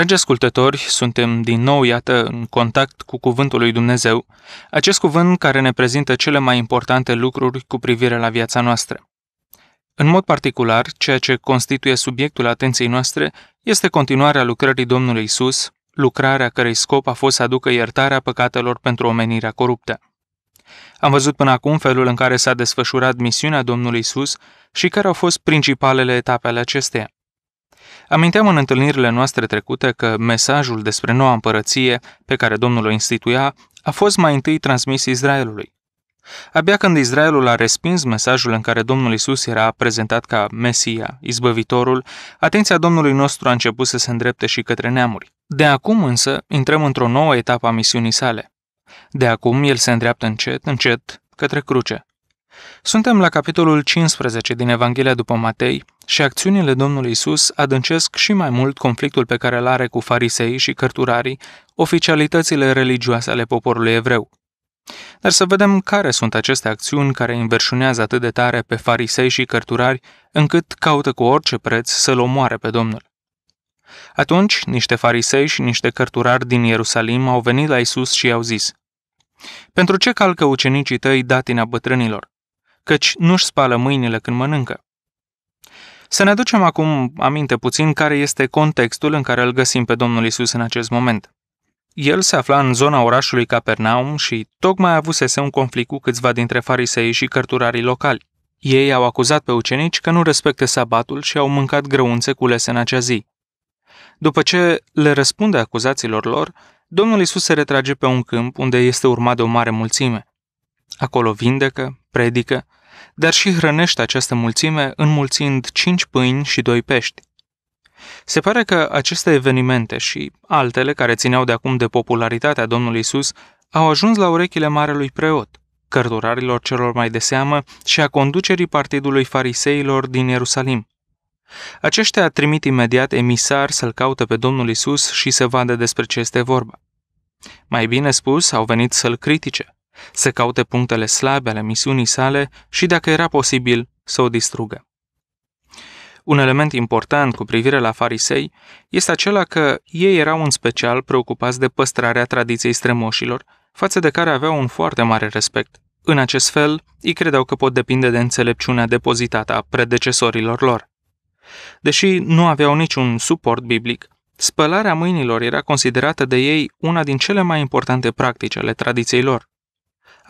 Dragi ascultători, suntem din nou, iată, în contact cu Cuvântul lui Dumnezeu, acest cuvânt care ne prezintă cele mai importante lucruri cu privire la viața noastră. În mod particular, ceea ce constituie subiectul atenției noastre este continuarea lucrării Domnului Isus, lucrarea cărei scop a fost să aducă iertarea păcatelor pentru omenirea coruptă. Am văzut până acum felul în care s-a desfășurat misiunea Domnului Isus și care au fost principalele etape ale acesteia. Aminteam în întâlnirile noastre trecute că mesajul despre noua împărăție pe care Domnul o instituia a fost mai întâi transmis Israelului. Abia când Israelul a respins mesajul în care Domnul Isus era prezentat ca Mesia, izbăvitorul, atenția Domnului nostru a început să se îndrepte și către neamuri. De acum însă intrăm într-o nouă etapă a misiunii sale. De acum el se îndreaptă încet, încet către cruce. Suntem la capitolul 15 din Evanghelia după Matei și acțiunile Domnului Isus adâncesc și mai mult conflictul pe care îl are cu farisei și cărturarii, oficialitățile religioase ale poporului evreu. Dar să vedem care sunt aceste acțiuni care înverșunează atât de tare pe farisei și cărturari, încât caută cu orice preț să-L omoare pe Domnul. Atunci, niște farisei și niște cărturari din Ierusalim au venit la Isus și i-au zis, Pentru ce calcă ucenicii tăi datina bătrânilor? căci nu-și spală mâinile când mănâncă. Să ne aducem acum aminte puțin care este contextul în care îl găsim pe Domnul Isus în acest moment. El se afla în zona orașului Capernaum și tocmai avusese un conflict cu câțiva dintre farisei și cărturarii locali. Ei au acuzat pe ucenici că nu respectă sabatul și au mâncat grăunțe culese în acea zi. După ce le răspunde acuzațiilor lor, Domnul Isus se retrage pe un câmp unde este urmat de o mare mulțime. Acolo vindecă, predică dar și hrănește această mulțime înmulțind cinci pâini și doi pești. Se pare că aceste evenimente și altele care țineau de acum de popularitatea Domnului Isus au ajuns la urechile marelui preot, cărturarilor celor mai de seamă și a conducerii partidului fariseilor din Ierusalim. Aceștia trimit imediat emisar să-l caute pe Domnul Isus și să vadă despre ce este vorba. Mai bine spus, au venit să-l critique, să caute punctele slabe ale misiunii sale și, dacă era posibil, să o distrugă. Un element important cu privire la farisei este acela că ei erau în special preocupați de păstrarea tradiției strămoșilor, față de care aveau un foarte mare respect. În acest fel, ei credeau că pot depinde de înțelepciunea depozitată a predecesorilor lor. Deși nu aveau niciun suport biblic, spălarea mâinilor era considerată de ei una din cele mai importante practici ale tradiției lor.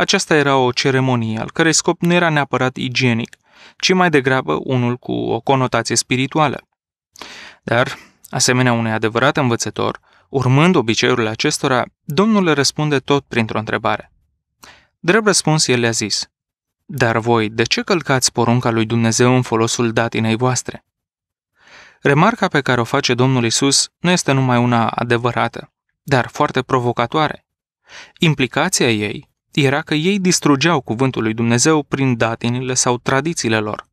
Aceasta era o ceremonie al cărei scop nu era neapărat igienic, ci mai degrabă unul cu o conotație spirituală. Dar, asemenea unui adevărat învățător, urmând obiceiurile acestora, Domnul le răspunde tot printr-o întrebare. Drept răspuns, el le-a zis, Dar voi, de ce călcați porunca lui Dumnezeu în folosul datinei voastre? Remarca pe care o face Domnul Isus nu este numai una adevărată, dar foarte provocatoare. Implicația ei era că ei distrugeau cuvântul lui Dumnezeu prin datinile sau tradițiile lor.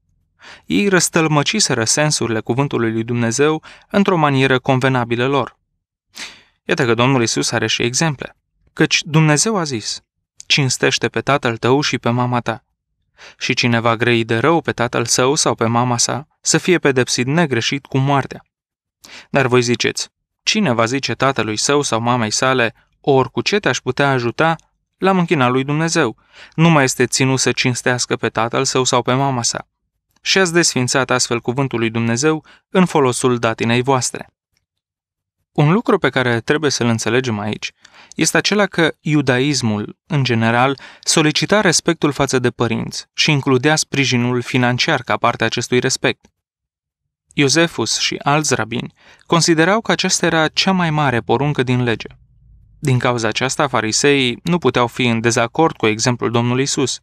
Ei răstălmăciseră sensurile cuvântului lui Dumnezeu într-o manieră convenabilă lor. Iată că Domnul Isus are și exemple. Căci Dumnezeu a zis, cinstește pe tatăl tău și pe mama ta. Și cine va de rău pe tatăl său sau pe mama sa, să fie pedepsit negreșit cu moartea. Dar voi ziceți, cine va zice tatălui său sau mamei sale, oricu cu ce te-aș putea ajuta, L-am închinat lui Dumnezeu. Nu mai este ținut să cinstească pe tatăl său sau pe mama sa. Și ați desfințat astfel cuvântul lui Dumnezeu în folosul datinei voastre. Un lucru pe care trebuie să-l înțelegem aici este acela că iudaismul, în general, solicita respectul față de părinți și includea sprijinul financiar ca parte a acestui respect. Iosefus și alți rabini considerau că aceasta era cea mai mare poruncă din lege, din cauza aceasta, fariseii nu puteau fi în dezacord cu exemplul Domnului Isus.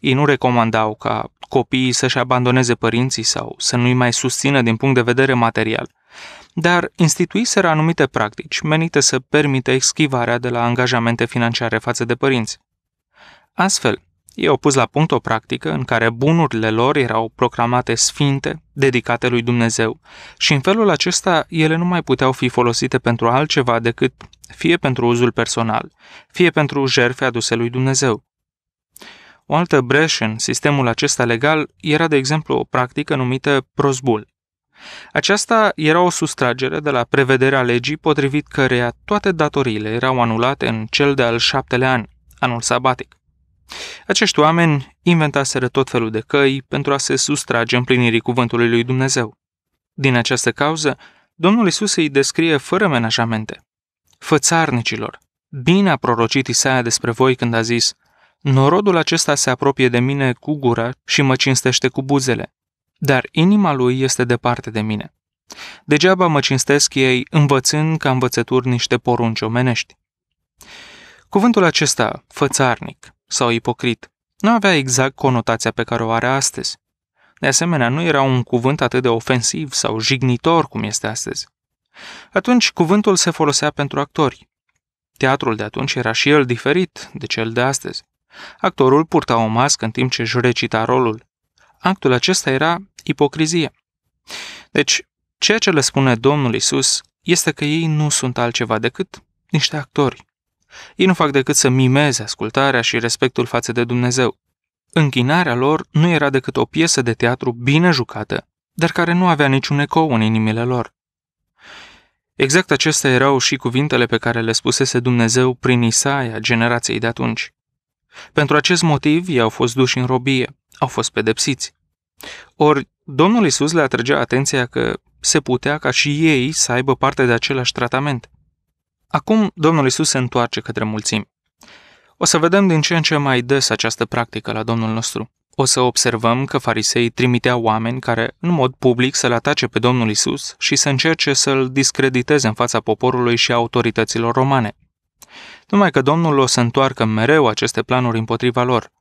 Ei nu recomandau ca copiii să-și abandoneze părinții sau să nu-i mai susțină din punct de vedere material, dar instituiseră anumite practici menite să permită eschivarea de la angajamente financiare față de părinți. Astfel, ei au pus la punct o practică în care bunurile lor erau proclamate sfinte, dedicate lui Dumnezeu, și în felul acesta ele nu mai puteau fi folosite pentru altceva decât fie pentru uzul personal, fie pentru jerfe aduse lui Dumnezeu. O altă breșă în sistemul acesta legal era, de exemplu, o practică numită prosbul. Aceasta era o sustragere de la prevederea legii potrivit căreia toate datoriile erau anulate în cel de-al șaptelea an, anul sabatic. Acești oameni inventaseră tot felul de căi pentru a se sustrage împlinirii cuvântului lui Dumnezeu. Din această cauză, Domnul Isus îi descrie fără menajamente. Fățarnicilor, bine a prorocit Isaia despre voi când a zis, Norodul acesta se apropie de mine cu gura și mă cinstește cu buzele, dar inima lui este departe de mine. Degeaba mă cinstesc ei învățând ca învățături niște porunci omenești. Cuvântul acesta, fățarnic sau ipocrit, nu avea exact conotația pe care o are astăzi. De asemenea, nu era un cuvânt atât de ofensiv sau jignitor cum este astăzi. Atunci, cuvântul se folosea pentru actori. Teatrul de atunci era și el diferit de cel de astăzi. Actorul purta o mască în timp ce își recita rolul. Actul acesta era ipocrizie. Deci, ceea ce le spune Domnul Isus este că ei nu sunt altceva decât niște actori. Ei nu fac decât să mimeze ascultarea și respectul față de Dumnezeu. Închinarea lor nu era decât o piesă de teatru bine jucată, dar care nu avea niciun ecou în inimile lor. Exact acestea erau și cuvintele pe care le spusese Dumnezeu prin Isaia generației de atunci. Pentru acest motiv ei au fost duși în robie, au fost pedepsiți. Ori Domnul Isus le atrăgea atenția că se putea ca și ei să aibă parte de același tratament. Acum Domnul Isus se întoarce către mulțimi. O să vedem din ce în ce mai des această practică la Domnul nostru. O să observăm că fariseii trimiteau oameni care, în mod public, să-l atace pe Domnul Isus și să încerce să-l discrediteze în fața poporului și autorităților romane. Numai că Domnul o să întoarcă mereu aceste planuri împotriva lor.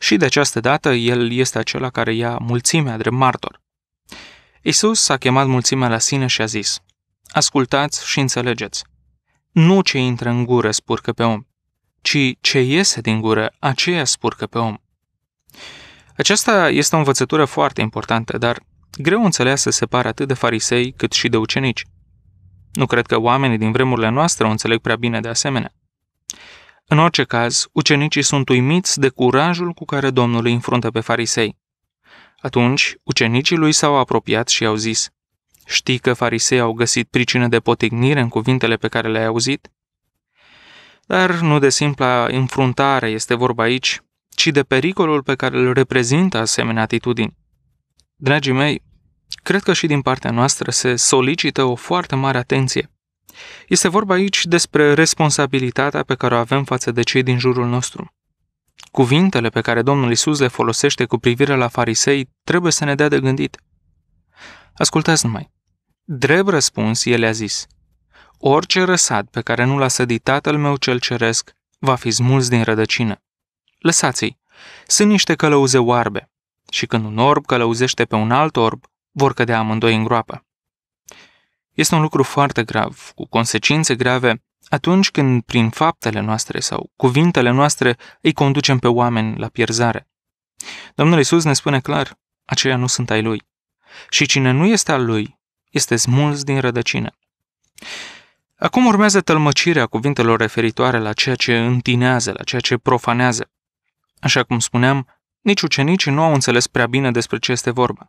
Și de această dată, el este acela care ia mulțimea drept martor. Isus a chemat mulțimea la sine și a zis, Ascultați și înțelegeți. Nu ce intră în gură spurcă pe om, ci ce iese din gură, aceea spurcă pe om. Aceasta este o învățătură foarte importantă, dar greu înțeleasă se pare atât de farisei cât și de ucenici. Nu cred că oamenii din vremurile noastre o înțeleg prea bine de asemenea. În orice caz, ucenicii sunt uimiți de curajul cu care Domnul îi înfruntă pe farisei. Atunci, ucenicii lui s-au apropiat și au zis, Știi că farisei au găsit pricină de potignire în cuvintele pe care le-ai auzit? Dar nu de simpla înfruntare este vorba aici, ci de pericolul pe care îl reprezintă asemenea atitudini. Dragii mei, cred că și din partea noastră se solicită o foarte mare atenție. Este vorba aici despre responsabilitatea pe care o avem față de cei din jurul nostru. Cuvintele pe care Domnul Isus le folosește cu privire la farisei trebuie să ne dea de gândit – Ascultați numai. Drept răspuns, el a zis, Orice răsad pe care nu l-a sădit tatăl meu cel ceresc va fi smuls din rădăcină. Lăsați-i, sunt niște călăuze oarbe și când un orb călăuzește pe un alt orb, vor cădea amândoi în groapă. Este un lucru foarte grav, cu consecințe grave, atunci când prin faptele noastre sau cuvintele noastre îi conducem pe oameni la pierzare. Domnul Isus ne spune clar, aceia nu sunt ai lui și cine nu este al lui este smuls din rădăcină. Acum urmează tălmăcirea cuvintelor referitoare la ceea ce întinează, la ceea ce profanează. Așa cum spuneam, nici ucenicii nu au înțeles prea bine despre ce este vorba.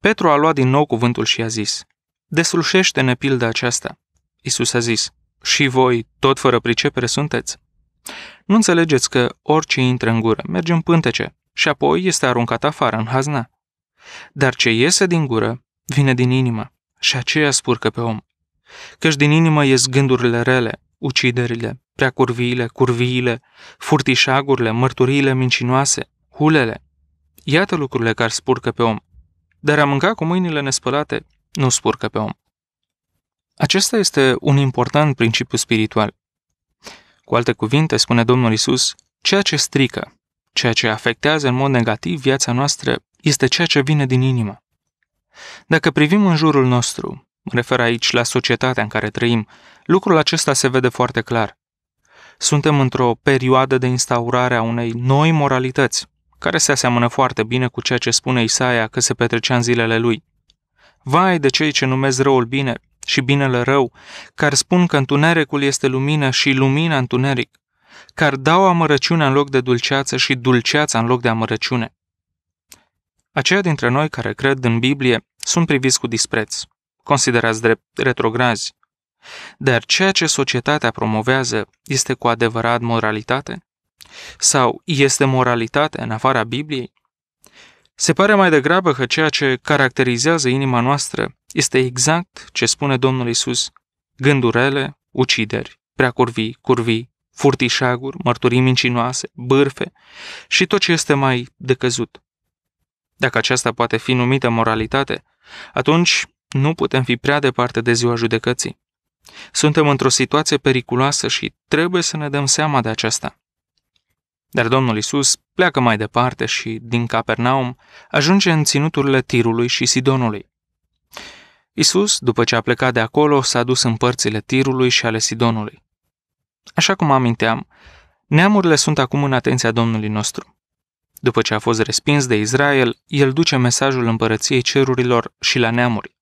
Petru a luat din nou cuvântul și a zis, Deslușește-ne pilda aceasta. Isus a zis, și voi, tot fără pricepere sunteți. Nu înțelegeți că orice intră în gură merge în pântece și apoi este aruncat afară în hazna. Dar ce iese din gură vine din inimă și aceea spurcă pe om. Căci din inimă ies gândurile rele, uciderile, preacurviile, curviile, furtișagurile, mărturiile mincinoase, hulele. Iată lucrurile care spurcă pe om. Dar a mânca cu mâinile nespălate nu spurcă pe om. Acesta este un important principiu spiritual. Cu alte cuvinte, spune Domnul Isus, ceea ce strică, ceea ce afectează în mod negativ viața noastră este ceea ce vine din inimă. Dacă privim în jurul nostru, mă refer aici la societatea în care trăim, lucrul acesta se vede foarte clar. Suntem într-o perioadă de instaurare a unei noi moralități, care se aseamănă foarte bine cu ceea ce spune Isaia că se petrecea în zilele lui. Vai de cei ce numesc răul bine și binele rău, care spun că întunericul este lumină și lumina întuneric, care dau amărăciunea în loc de dulceață și dulceața în loc de amărăciune. Aceia dintre noi care cred în Biblie sunt priviți cu dispreț, considerați drept retrograzi. Dar ceea ce societatea promovează este cu adevărat moralitate? Sau este moralitate în afara Bibliei? Se pare mai degrabă că ceea ce caracterizează inima noastră este exact ce spune Domnul Isus: gândurile, ucideri, preacurvii, curvii, furtișaguri, mărturii mincinoase, bârfe și tot ce este mai decăzut dacă aceasta poate fi numită moralitate, atunci nu putem fi prea departe de ziua judecății. Suntem într-o situație periculoasă și trebuie să ne dăm seama de aceasta. Dar Domnul Isus pleacă mai departe și, din Capernaum, ajunge în ținuturile Tirului și Sidonului. Isus, după ce a plecat de acolo, s-a dus în părțile Tirului și ale Sidonului. Așa cum aminteam, neamurile sunt acum în atenția Domnului nostru. După ce a fost respins de Israel, el duce mesajul împărăției cerurilor și la neamuri.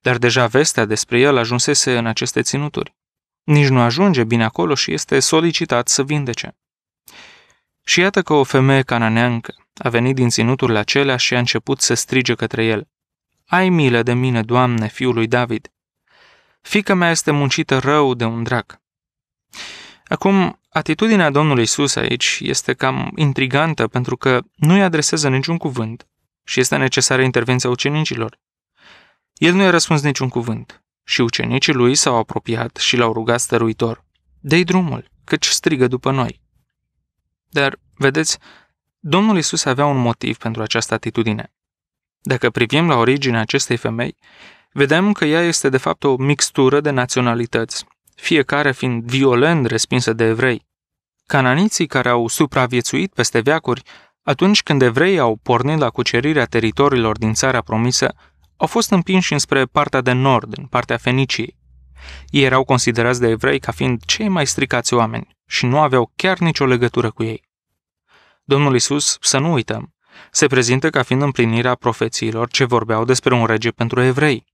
Dar deja vestea despre el ajunsese în aceste ținuturi. Nici nu ajunge bine acolo și este solicitat să vindece. Și iată că o femeie cananeancă a venit din ținuturile acelea și a început să strige către el. Ai milă de mine, Doamne, fiul lui David! Fica mea este muncită rău de un drac. Acum, Atitudinea Domnului Isus aici este cam intrigantă pentru că nu îi adresează niciun cuvânt și este necesară intervenția ucenicilor. El nu i-a răspuns niciun cuvânt și ucenicii lui s-au apropiat și l-au rugat stăruitor. dă drumul, căci strigă după noi. Dar, vedeți, Domnul Isus avea un motiv pentru această atitudine. Dacă privim la originea acestei femei, vedem că ea este de fapt o mixtură de naționalități, fiecare fiind violent respinsă de evrei. Cananiții care au supraviețuit peste veacuri, atunci când evreii au pornit la cucerirea teritoriilor din țara promisă, au fost împinși înspre partea de nord, în partea Feniciei. Ei erau considerați de evrei ca fiind cei mai stricați oameni și nu aveau chiar nicio legătură cu ei. Domnul Isus, să nu uităm, se prezintă ca fiind împlinirea profețiilor ce vorbeau despre un rege pentru evrei.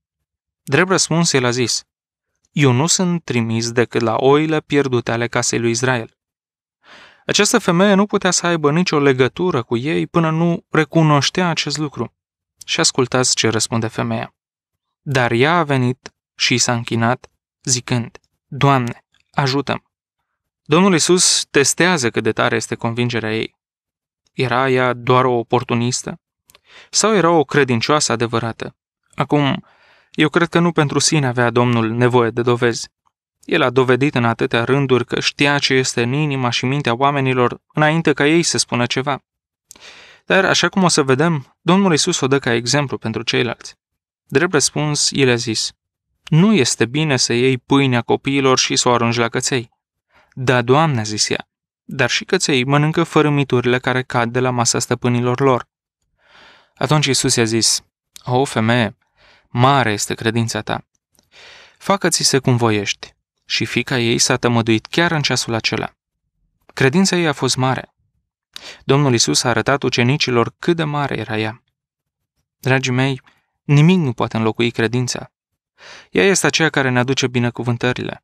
Drept răspuns, el a zis, eu nu sunt trimis decât la oile pierdute ale casei lui Israel. Această femeie nu putea să aibă nicio legătură cu ei până nu recunoștea acest lucru. Și ascultați ce răspunde femeia. Dar ea a venit și s-a închinat, zicând, Doamne, ajută-mă! Domnul Isus testează cât de tare este convingerea ei. Era ea doar o oportunistă? Sau era o credincioasă adevărată? Acum, eu cred că nu pentru sine avea Domnul nevoie de dovezi. El a dovedit în atâtea rânduri că știa ce este în inima și mintea oamenilor înainte ca ei să spună ceva. Dar, așa cum o să vedem, Domnul Isus o dă ca exemplu pentru ceilalți. Drept răspuns, el a zis, Nu este bine să iei pâinea copiilor și să o arunci la căței. Da, Doamne, a zis ea, dar și căței mănâncă fărâmiturile care cad de la masa stăpânilor lor. Atunci Isus i-a zis, O femeie, mare este credința ta. Facă-ți se cum voiești. Și fica ei s-a tămăduit chiar în ceasul acela. Credința ei a fost mare. Domnul Isus a arătat ucenicilor cât de mare era ea. Dragii mei, nimic nu poate înlocui credința. Ea este aceea care ne aduce binecuvântările.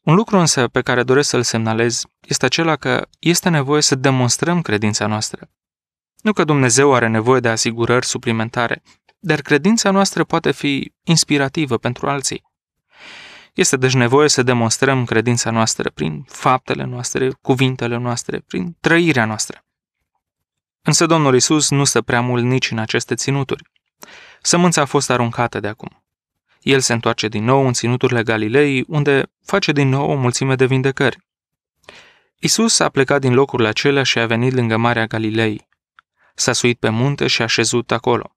Un lucru însă pe care doresc să-l semnalez este acela că este nevoie să demonstrăm credința noastră. Nu că Dumnezeu are nevoie de asigurări suplimentare, dar credința noastră poate fi inspirativă pentru alții. Este deci nevoie să demonstrăm credința noastră prin faptele noastre, cuvintele noastre, prin trăirea noastră. Însă Domnul Isus nu stă prea mult nici în aceste ținuturi. Sămânța a fost aruncată de acum. El se întoarce din nou în ținuturile Galilei, unde face din nou o mulțime de vindecări. Isus a plecat din locurile acelea și a venit lângă Marea Galilei. S-a suit pe munte și a șezut acolo.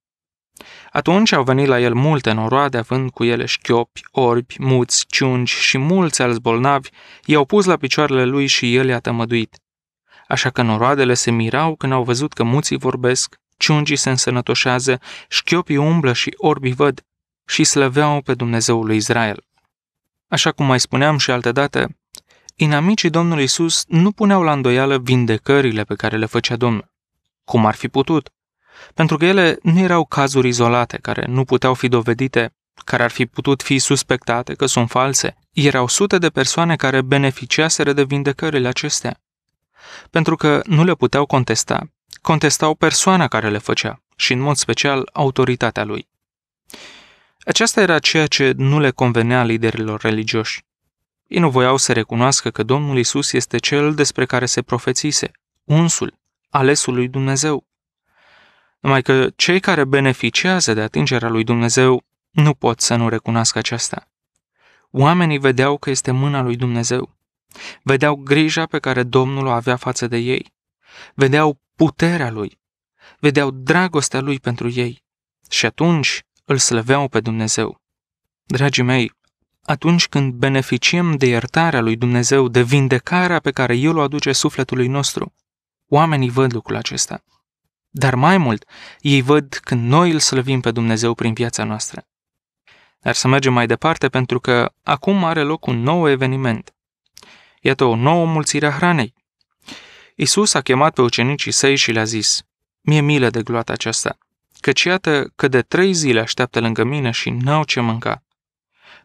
Atunci au venit la el multe noroade, având cu ele șchiopi, orbi, muți, ciungi și mulți alți bolnavi, i-au pus la picioarele lui și el i-a tămăduit. Așa că noroadele se mirau când au văzut că muții vorbesc, ciungii se însănătoșează, șchiopii umblă și orbii văd și slăveau pe Dumnezeul lui Israel. Așa cum mai spuneam și dată, inamicii Domnului Isus nu puneau la îndoială vindecările pe care le făcea Domnul. Cum ar fi putut? pentru că ele nu erau cazuri izolate care nu puteau fi dovedite, care ar fi putut fi suspectate că sunt false. Erau sute de persoane care beneficiaseră de vindecările acestea. Pentru că nu le puteau contesta, contestau persoana care le făcea și, în mod special, autoritatea lui. Aceasta era ceea ce nu le convenea liderilor religioși. Ei nu voiau să recunoască că Domnul Isus este cel despre care se profețise, unsul, alesul lui Dumnezeu numai că cei care beneficiază de atingerea lui Dumnezeu nu pot să nu recunoască aceasta. Oamenii vedeau că este mâna lui Dumnezeu. Vedeau grija pe care Domnul o avea față de ei. Vedeau puterea lui. Vedeau dragostea lui pentru ei. Și atunci îl slăveau pe Dumnezeu. Dragii mei, atunci când beneficiem de iertarea lui Dumnezeu, de vindecarea pe care El o aduce sufletului nostru, oamenii văd lucrul acesta dar mai mult, ei văd când noi îl slăvim pe Dumnezeu prin viața noastră. Dar să mergem mai departe pentru că acum are loc un nou eveniment. Iată o nouă mulțire a hranei. Isus a chemat pe ucenicii săi și le-a zis, Mie milă de gloata aceasta, căci iată că de trei zile așteaptă lângă mine și n-au ce mânca.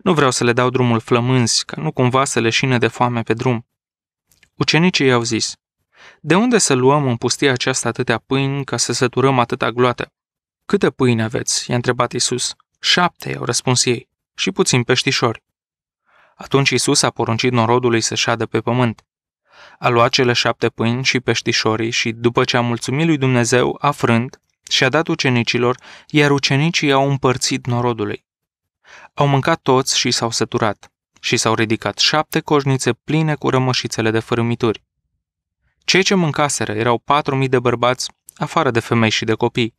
Nu vreau să le dau drumul flămânzi, ca nu cumva să leșine de foame pe drum. Ucenicii i-au zis, de unde să luăm în pustia aceasta atâtea pâini ca să săturăm atâta gloată? Câte pâini aveți? i-a întrebat Isus. Șapte, au răspuns ei, și puțin peștișori. Atunci Isus a poruncit norodului să șadă pe pământ. A luat cele șapte pâini și peștișorii și, după ce a mulțumit lui Dumnezeu, a frânt și a dat ucenicilor, iar ucenicii au împărțit norodului. Au mâncat toți și s-au săturat și s-au ridicat șapte coșnițe pline cu rămășițele de fărâmituri. Cei ce mâncaseră erau patru mii de bărbați, afară de femei și de copii.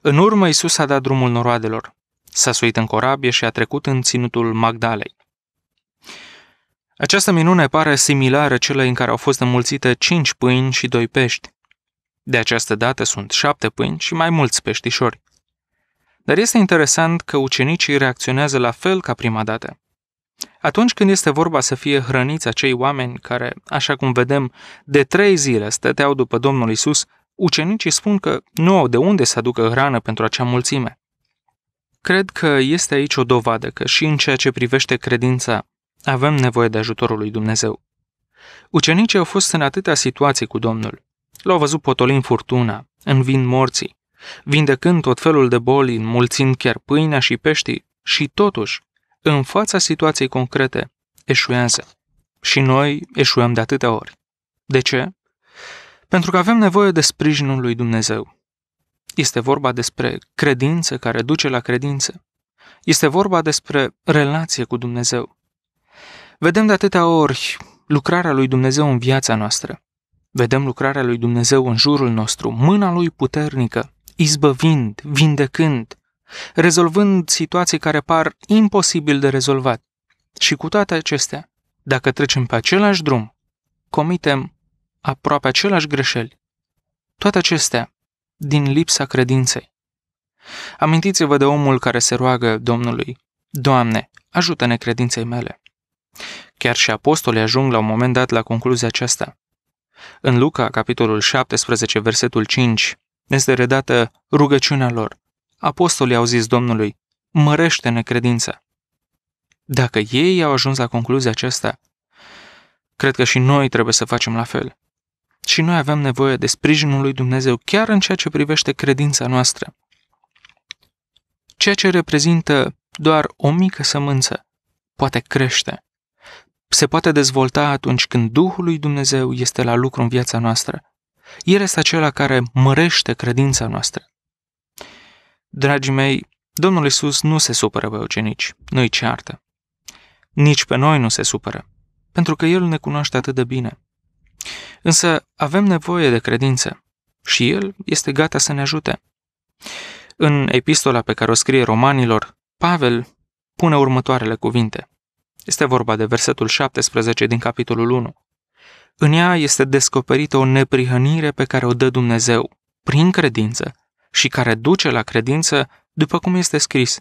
În urmă, Isus a dat drumul noroadelor. S-a suit în corabie și a trecut în ținutul Magdalei. Această minune pare similară celei în care au fost înmulțite cinci pâini și doi pești. De această dată sunt șapte pâini și mai mulți peștișori. Dar este interesant că ucenicii reacționează la fel ca prima dată. Atunci când este vorba să fie hrăniți acei oameni care, așa cum vedem, de trei zile stăteau după Domnul Isus, ucenicii spun că nu au de unde să aducă hrană pentru acea mulțime. Cred că este aici o dovadă că și în ceea ce privește credința avem nevoie de ajutorul lui Dumnezeu. Ucenicii au fost în atâtea situații cu Domnul. L-au văzut potolind furtuna, învin morții, vindecând tot felul de boli, înmulțind chiar pâinea și peștii, și totuși în fața situației concrete, eșuează. Și noi eșuăm de atâtea ori. De ce? Pentru că avem nevoie de sprijinul lui Dumnezeu. Este vorba despre credință care duce la credință. Este vorba despre relație cu Dumnezeu. Vedem de atâtea ori lucrarea lui Dumnezeu în viața noastră. Vedem lucrarea lui Dumnezeu în jurul nostru, mâna lui puternică, izbăvind, vindecând, rezolvând situații care par imposibil de rezolvat. Și cu toate acestea, dacă trecem pe același drum, comitem aproape același greșeli. Toate acestea din lipsa credinței. Amintiți-vă de omul care se roagă Domnului, Doamne, ajută-ne credinței mele. Chiar și apostolii ajung la un moment dat la concluzia aceasta. În Luca, capitolul 17, versetul 5, este redată rugăciunea lor. Apostolii au zis Domnului, mărește necredința. Dacă ei au ajuns la concluzia aceasta, cred că și noi trebuie să facem la fel. Și noi avem nevoie de sprijinul lui Dumnezeu chiar în ceea ce privește credința noastră. Ceea ce reprezintă doar o mică sămânță poate crește. Se poate dezvolta atunci când Duhul lui Dumnezeu este la lucru în viața noastră. El este acela care mărește credința noastră. Dragii mei, Domnul Isus nu se supără pe ucenici, nu-i ceartă. Nici pe noi nu se supără, pentru că El ne cunoaște atât de bine. Însă avem nevoie de credință și El este gata să ne ajute. În epistola pe care o scrie romanilor, Pavel pune următoarele cuvinte. Este vorba de versetul 17 din capitolul 1. În ea este descoperită o neprihănire pe care o dă Dumnezeu, prin credință, și care duce la credință, după cum este scris.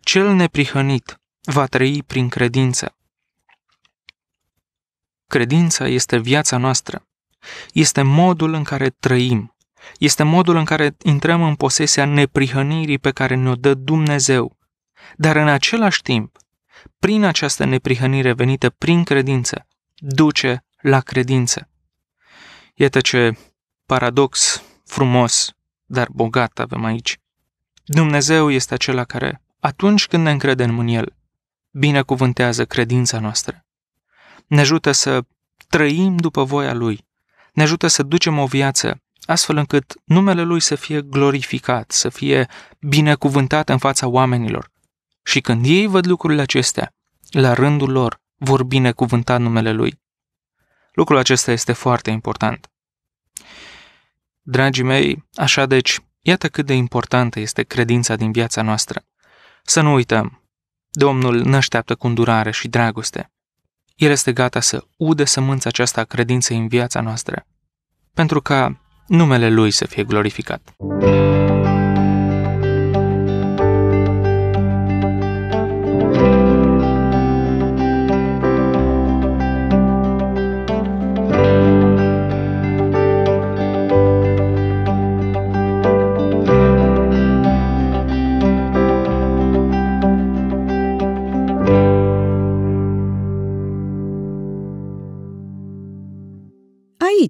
Cel neprihănit va trăi prin credință. Credința este viața noastră. Este modul în care trăim. Este modul în care intrăm în posesia neprihănirii pe care ne-o dă Dumnezeu. Dar în același timp, prin această neprihănire venită prin credință, duce la credință. Iată ce paradox frumos dar bogat avem aici. Dumnezeu este acela care, atunci când ne încredem în El, binecuvântează credința noastră. Ne ajută să trăim după voia Lui. Ne ajută să ducem o viață astfel încât numele Lui să fie glorificat, să fie binecuvântat în fața oamenilor. Și când ei văd lucrurile acestea, la rândul lor vor binecuvânta numele Lui. Lucrul acesta este foarte important. Dragii mei, așa deci, iată cât de importantă este credința din viața noastră. Să nu uităm, Domnul ne așteaptă cu îndurare și dragoste. El este gata să ude sămânța aceasta credinței în viața noastră, pentru ca numele Lui să fie glorificat. Muzica